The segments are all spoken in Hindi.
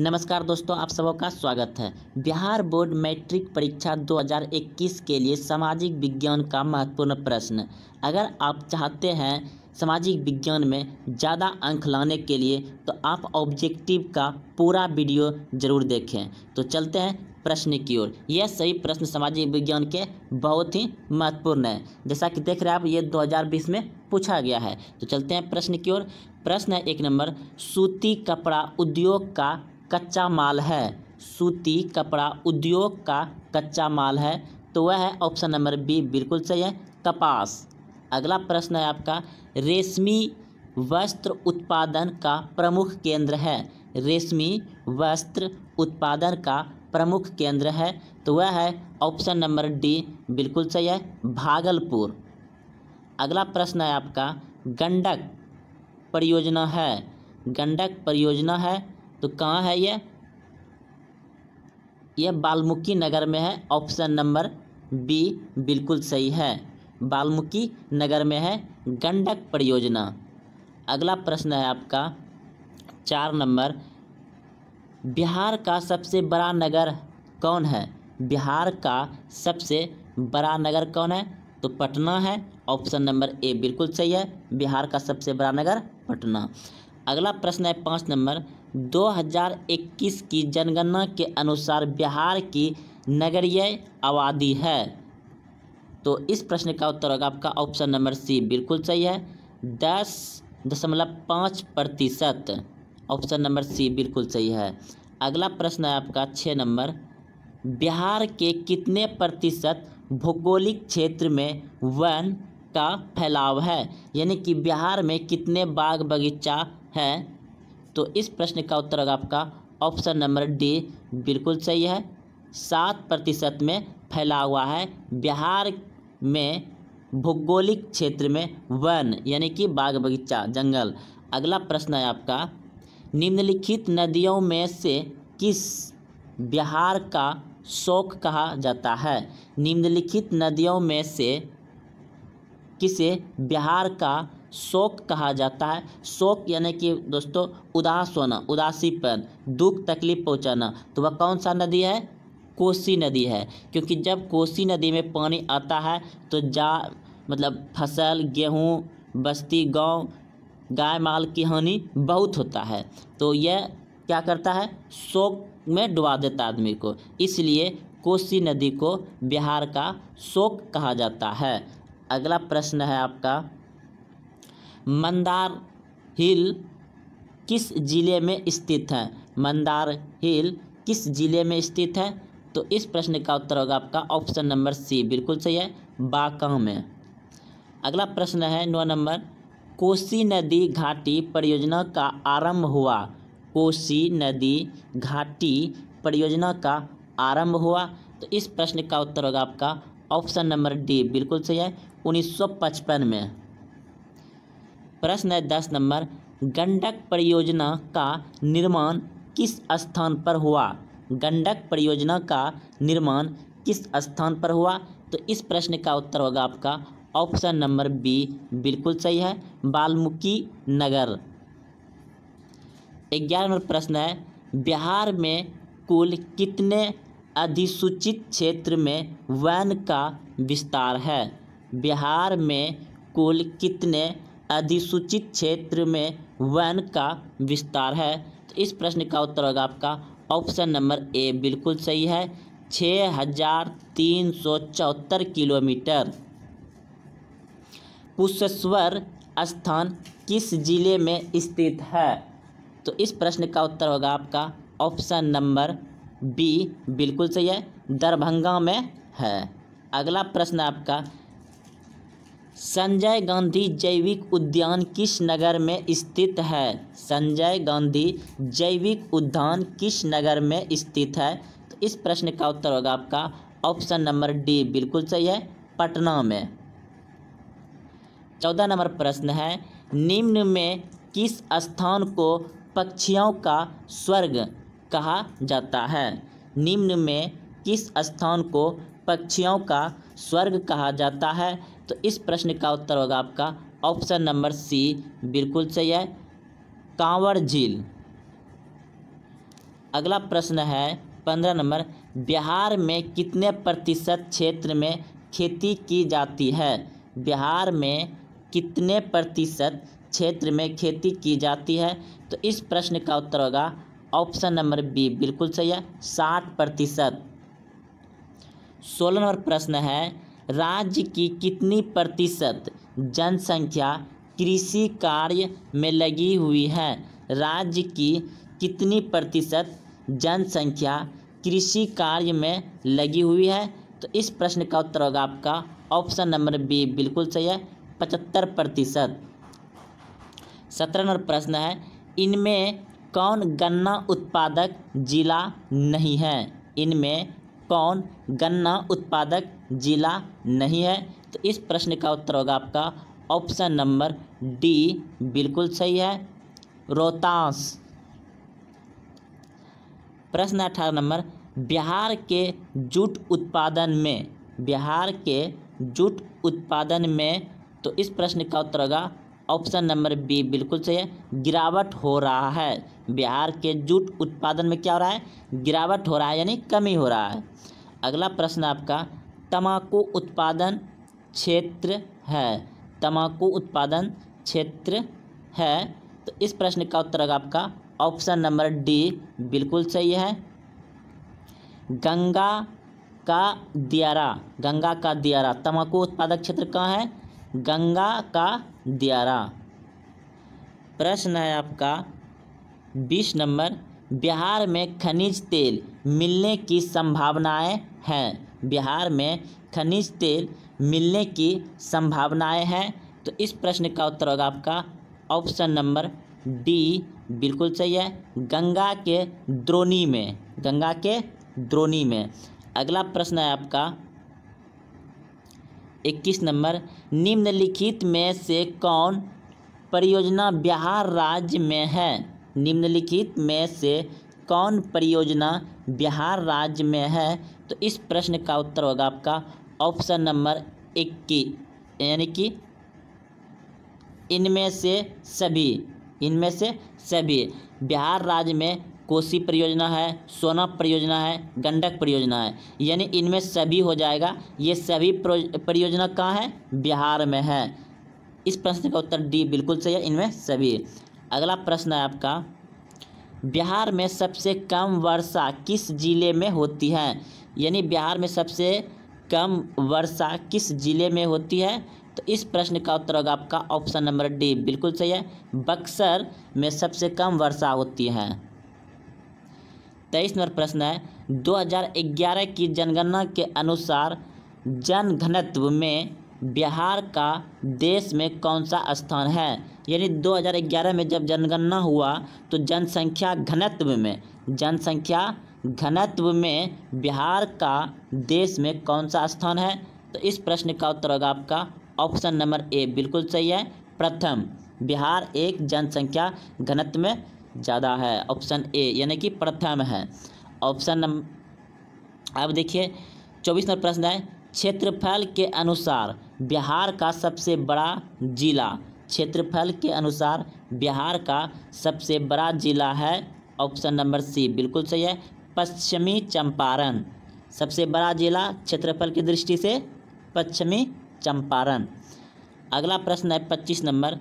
नमस्कार दोस्तों आप सबों का स्वागत है बिहार बोर्ड मैट्रिक परीक्षा 2021 के लिए सामाजिक विज्ञान का महत्वपूर्ण प्रश्न अगर आप चाहते हैं सामाजिक विज्ञान में ज़्यादा अंक लाने के लिए तो आप ऑब्जेक्टिव का पूरा वीडियो जरूर देखें तो चलते हैं प्रश्न की ओर यह सही प्रश्न सामाजिक विज्ञान के बहुत ही महत्वपूर्ण है जैसा कि देख रहे हैं आप ये 2020 में पूछा गया है तो चलते हैं प्रश्न की ओर प्रश्न है एक नंबर सूती कपड़ा उद्योग का कच्चा माल है सूती कपड़ा उद्योग का कच्चा माल है तो वह है ऑप्शन नंबर बी बिल्कुल सही है कपास अगला प्रश्न है आपका रेशमी वस्त्र उत्पादन का प्रमुख केंद्र है रेशमी वस्त्र उत्पादन का प्रमुख केंद्र है तो वह है ऑप्शन नंबर डी बिल्कुल सही है भागलपुर अगला प्रश्न है आपका गंडक परियोजना है गंडक परियोजना है तो कहाँ है यह यह बाल्मीकि नगर में है ऑप्शन नंबर बी बिल्कुल सही है बाल्मीकि नगर में है गंडक परियोजना अगला प्रश्न है आपका चार नंबर बिहार का सबसे बड़ा नगर कौन है बिहार का सबसे बड़ा नगर कौन है तो पटना है ऑप्शन नंबर ए बिल्कुल सही है बिहार का सबसे बड़ा नगर पटना अगला प्रश्न है पाँच नंबर 2021 की जनगणना के अनुसार बिहार की नगरीय आबादी है तो इस प्रश्न का उत्तर होगा आपका ऑप्शन नंबर सी बिल्कुल सही है दस दशमलव पाँच प्रतिशत ऑप्शन नंबर सी बिल्कुल सही है अगला प्रश्न है आपका छः नंबर बिहार के कितने प्रतिशत भौगोलिक क्षेत्र में वन का फैलाव है यानी कि बिहार में कितने बाग बगीचा है तो इस प्रश्न का उत्तर होगा आपका ऑप्शन नंबर डी बिल्कुल सही है सात प्रतिशत में फैला हुआ है बिहार में भौगोलिक क्षेत्र में वन यानी कि बाग बगीचा जंगल अगला प्रश्न है आपका निम्नलिखित नदियों में से किस बिहार का शोक कहा जाता है निम्नलिखित नदियों में से किसे बिहार का शोक कहा जाता है शोक यानी कि दोस्तों उदास होना उदासीपन दुख तकलीफ पहुंचाना तो वह कौन सा नदी है कोसी नदी है क्योंकि जब कोसी नदी में पानी आता है तो जा मतलब फसल गेहूं बस्ती गांव गाय माल की हानि बहुत होता है तो यह क्या करता है शोक में डुबा देता आदमी को इसलिए कोसी नदी को बिहार का शोक कहा जाता है अगला प्रश्न है आपका मंदार हिल किस ज़िले में स्थित है मंदार हिल किस ज़िले में स्थित है तो इस प्रश्न का उत्तर होगा आपका ऑप्शन नंबर सी बिल्कुल सही है बांका में अगला प्रश्न है नौ नंबर कोसी नदी घाटी परियोजना का आरंभ हुआ कोसी नदी घाटी परियोजना का आरंभ हुआ तो इस प्रश्न का उत्तर होगा आपका ऑप्शन नंबर डी बिल्कुल सही है 1955 में प्रश्न है दस नंबर गंडक परियोजना का निर्माण किस स्थान पर हुआ गंडक परियोजना का निर्माण किस स्थान पर हुआ तो इस प्रश्न का उत्तर होगा आपका ऑप्शन नंबर बी बिल्कुल सही है बाल्मीकि नगर ग्यारह नंबर प्रश्न है बिहार में कुल कितने अधिसूचित क्षेत्र में वन का विस्तार है बिहार में कुल कितने अधिसूचित क्षेत्र में वन का विस्तार है तो इस प्रश्न का उत्तर होगा आपका ऑप्शन नंबर ए बिल्कुल सही है छः हजार तीन सौ चौहत्तर किलोमीटर कुशेश्वर स्थान किस जिले में स्थित है तो इस प्रश्न का उत्तर होगा आपका ऑप्शन नंबर बी बिल्कुल सही है दरभंगा में है अगला प्रश्न आपका संजय गांधी जैविक उद्यान किस नगर में स्थित है संजय गांधी जैविक उद्यान किस नगर में स्थित है तो इस प्रश्न का उत्तर होगा आपका ऑप्शन नंबर डी बिल्कुल सही है पटना में चौदह नंबर प्रश्न है निम्न में किस स्थान को पक्षियों का स्वर्ग कहा जाता है निम्न में किस स्थान को पक्षियों का स्वर्ग कहा जाता है तो इस प्रश्न का उत्तर होगा आपका ऑप्शन नंबर सी बिल्कुल सही है कांवर झील अगला प्रश्न है पंद्रह नंबर बिहार में कितने प्रतिशत क्षेत्र में खेती की जाती है बिहार में कितने प्रतिशत क्षेत्र में खेती की जाती है तो इस प्रश्न का उत्तर होगा ऑप्शन नंबर बी बिल्कुल सही है साठ प्रतिशत सोलह नंबर प्रश्न है राज्य की कितनी प्रतिशत जनसंख्या कृषि कार्य में लगी हुई है राज्य की कितनी प्रतिशत जनसंख्या कृषि कार्य में लगी हुई है तो इस प्रश्न का उत्तर होगा आपका ऑप्शन नंबर बी बिल्कुल सही है पचहत्तर प्रतिशत सत्रह नंबर प्रश्न है इनमें कौन गन्ना उत्पादक जिला नहीं है इनमें कौन गन्ना उत्पादक ज़िला नहीं है तो इस प्रश्न का उत्तर होगा आपका ऑप्शन नंबर डी बिल्कुल सही है रोहतास प्रश्न अठारह नंबर बिहार के जूट उत्पादन में बिहार के जूट उत्पादन में तो इस प्रश्न का उत्तर होगा ऑप्शन नंबर बी बिल्कुल सही है गिरावट हो रहा है बिहार के जूट उत्पादन में क्या हो रहा है गिरावट हो रहा है यानी कमी हो रहा है अगला प्रश्न आपका तम्बाकू उत्पादन क्षेत्र है तम्बाकू उत्पादन क्षेत्र है तो इस प्रश्न का उत्तर आपका ऑप्शन नंबर डी बिल्कुल सही है गंगा का दियारा गंगा का दियारा तम्बाकू उत्पादक क्षेत्र कहाँ है गंगा का दियारा प्रश्न है आपका बीस नंबर बिहार में खनिज तेल मिलने की संभावनाएं हैं बिहार में खनिज तेल मिलने की संभावनाएं हैं तो इस प्रश्न का उत्तर होगा आपका ऑप्शन नंबर डी बिल्कुल सही है गंगा के द्रोणी में गंगा के द्रोणी में अगला प्रश्न है आपका इक्कीस नंबर निम्नलिखित में से कौन परियोजना बिहार राज्य में है निम्नलिखित में से कौन परियोजना बिहार राज्य में है तो इस प्रश्न का उत्तर होगा आपका ऑप्शन नंबर इक्की यानी कि इनमें से सभी इनमें से सभी बिहार राज्य में कोसी परियोजना है सोना परियोजना है गंडक परियोजना है यानी इनमें सभी हो जाएगा ये सभी परियोजना कहाँ है बिहार में है इस प्रश्न का उत्तर डी बिल्कुल सही है इनमें सभी अगला प्रश्न है आपका बिहार में सबसे कम वर्षा किस जिले में होती है यानी बिहार में सबसे कम वर्षा किस जिले में होती है तो इस प्रश्न का उत्तर होगा आपका ऑप्शन नंबर डी बिल्कुल सही है बक्सर में सबसे कम वर्षा होती है तेईस नंबर प्रश्न है 2011 की जनगणना के अनुसार जन घनत्व में बिहार का देश में कौन सा स्थान है यानी 2011 में जब जनगणना हुआ तो जनसंख्या घनत्व में जनसंख्या घनत्व में बिहार का देश में कौन सा स्थान है तो इस प्रश्न का उत्तर होगा आपका ऑप्शन नंबर ए बिल्कुल सही है प्रथम बिहार एक जनसंख्या घनत्व में ज़्यादा है ऑप्शन ए यानी कि प्रथम है ऑप्शन नंबर अब देखिए चौबीस नंबर प्रश्न है क्षेत्रफल के अनुसार बिहार का सबसे बड़ा ज़िला क्षेत्रफल के अनुसार बिहार का सबसे बड़ा ज़िला है ऑप्शन नंबर सी बिल्कुल सही है पश्चिमी चंपारण सबसे बड़ा ज़िला क्षेत्रफल की दृष्टि से पश्चिमी चंपारण अगला प्रश्न है पच्चीस नंबर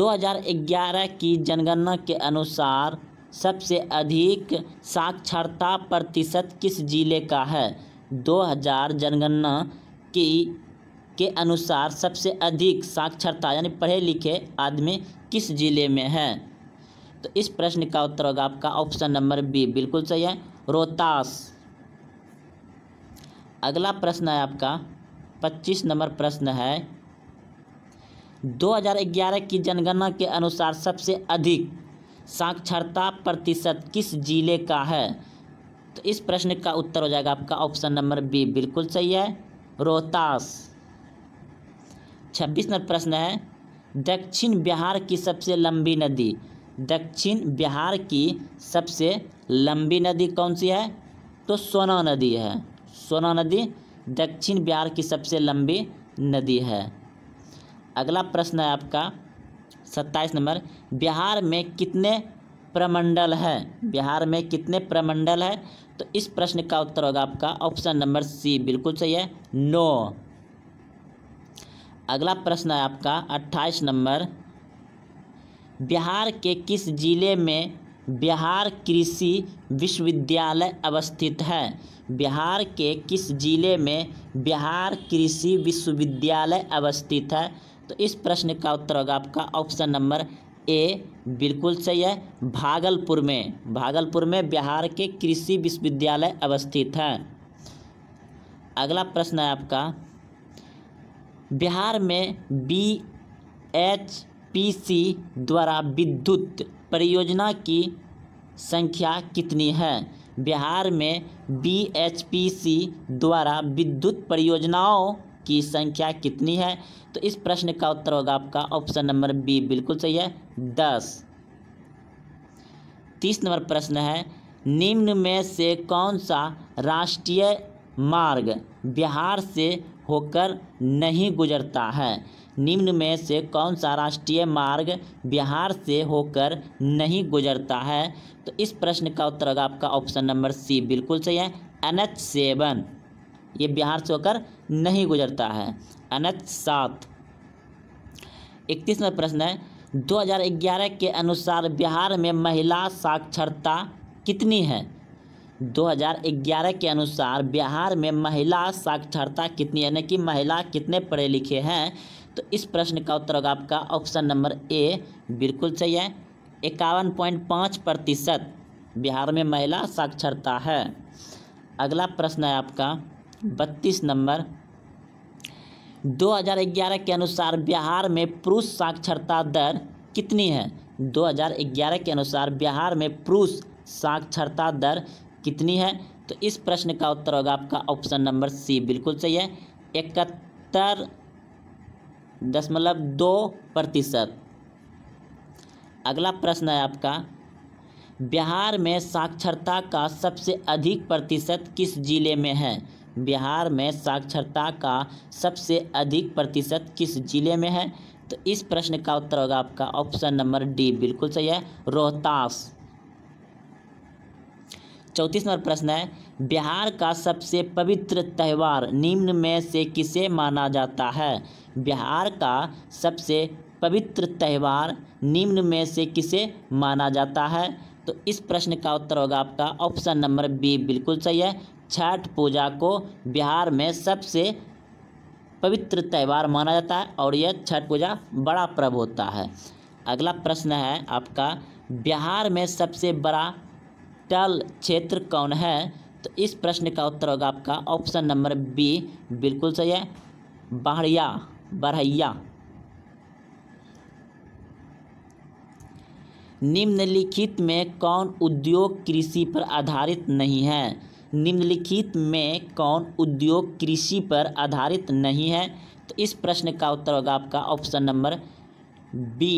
2011 की जनगणना के अनुसार सबसे अधिक साक्षरता प्रतिशत किस जिले का है 2000 जनगणना की के अनुसार सबसे अधिक साक्षरता यानी पढ़े लिखे आदमी किस ज़िले में है तो इस प्रश्न का उत्तर होगा आपका ऑप्शन नंबर बी बिल्कुल सही है रोहतास अगला प्रश्न है आपका पच्चीस नंबर प्रश्न है 2011 की जनगणना के अनुसार सबसे अधिक साक्षरता प्रतिशत किस जिले का है तो इस प्रश्न का उत्तर हो जाएगा आपका ऑप्शन नंबर बी बिल्कुल सही है रोहतास छब्बीस नंबर प्रश्न है दक्षिण बिहार की सबसे लंबी नदी दक्षिण बिहार की सबसे लंबी नदी कौन सी है तो सोना नदी है सोना नदी दक्षिण बिहार की सबसे लंबी नदी है अगला प्रश्न है आपका सत्ताईस नंबर बिहार में कितने प्रमंडल है बिहार में कितने प्रमंडल है तो इस प्रश्न का उत्तर होगा आपका ऑप्शन नंबर सी बिल्कुल सही है नौ अगला प्रश्न है आपका अट्ठाईस नंबर बिहार के किस ज़िले में बिहार कृषि विश्वविद्यालय अवस्थित है बिहार के किस ज़िले में बिहार कृषि विश्वविद्यालय अवस्थित है तो इस प्रश्न का उत्तर होगा आपका ऑप्शन नंबर ए बिल्कुल सही है भागलपुर में भागलपुर में बिहार के कृषि विश्वविद्यालय अवस्थित है अगला प्रश्न है आपका बिहार में बी एच पी सी द्वारा विद्युत परियोजना की संख्या कितनी है बिहार में बी एच पी सी द्वारा विद्युत परियोजनाओं की संख्या कितनी है तो इस प्रश्न का उत्तर होगा आपका ऑप्शन नंबर बी बिल्कुल सही है दस तीस नंबर प्रश्न है निम्न में से कौन सा राष्ट्रीय मार्ग बिहार से होकर नहीं गुजरता है निम्न में से कौन सा राष्ट्रीय मार्ग बिहार से होकर नहीं गुजरता है तो इस प्रश्न का उत्तर होगा आपका ऑप्शन नंबर सी बिल्कुल सही है एन एच सेवन ये बिहार से होकर नहीं गुजरता है एन एच सात इकतीसवें प्रश्न है 2011 के अनुसार बिहार में महिला साक्षरता कितनी है 2011 के अनुसार बिहार में महिला साक्षरता कितनी यानी कि महिला कितने पढ़े लिखे हैं तो इस प्रश्न का उत्तर होगा आपका ऑप्शन नंबर ए बिल्कुल सही है इक्यावन पॉइंट पाँच प्रतिशत बिहार में महिला साक्षरता है अगला प्रश्न है आपका बत्तीस नंबर 2011 के अनुसार बिहार में पुरुष साक्षरता दर कितनी है 2011 के अनुसार बिहार में पुरुष साक्षरता दर कितनी है तो इस प्रश्न का उत्तर होगा आपका ऑप्शन नंबर सी बिल्कुल सही है इकहत्तर दशमलव दो प्रतिशत अगला प्रश्न है आपका बिहार में साक्षरता का सबसे अधिक प्रतिशत किस जिले में है बिहार में साक्षरता का सबसे अधिक प्रतिशत किस जिले में है तो इस प्रश्न का उत्तर होगा आपका ऑप्शन नंबर डी बिल्कुल सही है रोहतास चौंतीस नंबर प्रश्न है बिहार का सबसे पवित्र त्यौहार निम्न में से किसे माना जाता है बिहार का सबसे पवित्र त्यौहार निम्न में से किसे माना जाता है तो इस प्रश्न का उत्तर होगा आपका ऑप्शन नंबर बी बिल्कुल सही है छठ पूजा को बिहार में सबसे पवित्र त्यौहार माना जाता है और यह छठ पूजा बड़ा पर्व होता है अगला प्रश्न है आपका बिहार में सबसे बड़ा नैनीताल क्षेत्र कौन है तो इस प्रश्न का उत्तर होगा आपका ऑप्शन नंबर बी बिल्कुल सही है बहरिया बरहैया निम्नलिखित में कौन उद्योग कृषि पर आधारित नहीं है निम्नलिखित में कौन उद्योग कृषि पर आधारित नहीं है तो इस प्रश्न का उत्तर होगा आपका ऑप्शन नंबर बी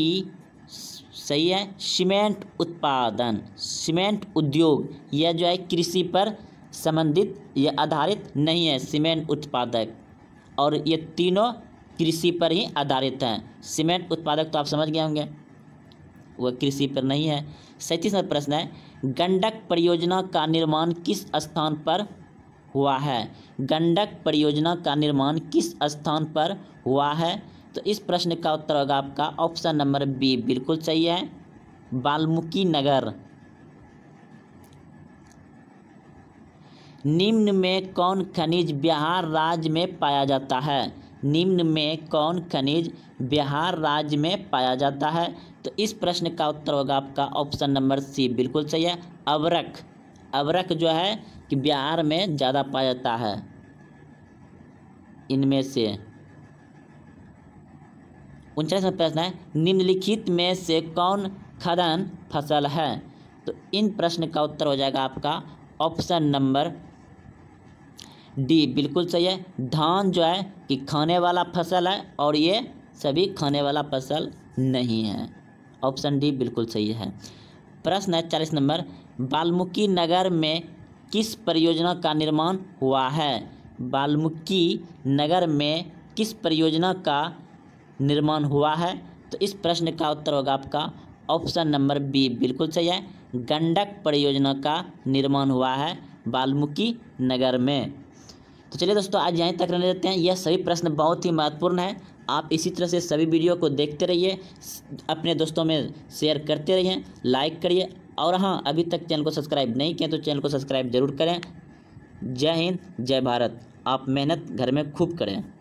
सही है सीमेंट उत्पादन सीमेंट उद्योग यह जो है कृषि पर संबंधित यह आधारित नहीं है सीमेंट उत्पादक और ये तीनों कृषि पर ही आधारित हैं सीमेंट उत्पादक तो आप समझ गए होंगे वह कृषि पर नहीं है सैंतीस नंबर प्रश्न है गंडक परियोजना का निर्माण किस स्थान पर हुआ है गंडक परियोजना का निर्माण किस स्थान पर हुआ है तो इस प्रश्न का उत्तर होगा आपका ऑप्शन नंबर बी बिल्कुल सही है वाल्मीकि नगर निम्न में कौन खनिज बिहार राज्य में पाया जाता है निम्न में कौन खनिज बिहार राज्य में पाया जाता है तो इस प्रश्न का उत्तर होगा आपका ऑप्शन नंबर सी बिल्कुल सही है अवरक अवरक जो है कि बिहार में ज़्यादा पाया जाता है इनमें से उनचासवें प्रश्न है निम्नलिखित में से कौन खदन फसल है तो इन प्रश्न का उत्तर हो जाएगा आपका ऑप्शन नंबर डी बिल्कुल सही है धान जो है कि खाने वाला फसल है और ये सभी खाने वाला फसल नहीं है ऑप्शन डी बिल्कुल सही है प्रश्न है चालीस नंबर वाल्मीकि नगर में किस परियोजना का निर्माण हुआ है वाल्मीकि नगर में किस परियोजना का निर्माण हुआ है तो इस प्रश्न का उत्तर होगा आपका ऑप्शन नंबर बी बिल्कुल सही है गंडक परियोजना का निर्माण हुआ है वाल्मीकि नगर में तो चलिए दोस्तों आज यहीं तक रहने देते हैं यह सभी प्रश्न बहुत ही महत्वपूर्ण है आप इसी तरह से सभी वीडियो को देखते रहिए अपने दोस्तों में शेयर करते रहिए लाइक करिए और हाँ अभी तक चैनल को सब्सक्राइब नहीं किया तो चैनल को सब्सक्राइब जरूर करें जय हिंद जय भारत आप मेहनत घर में खूब करें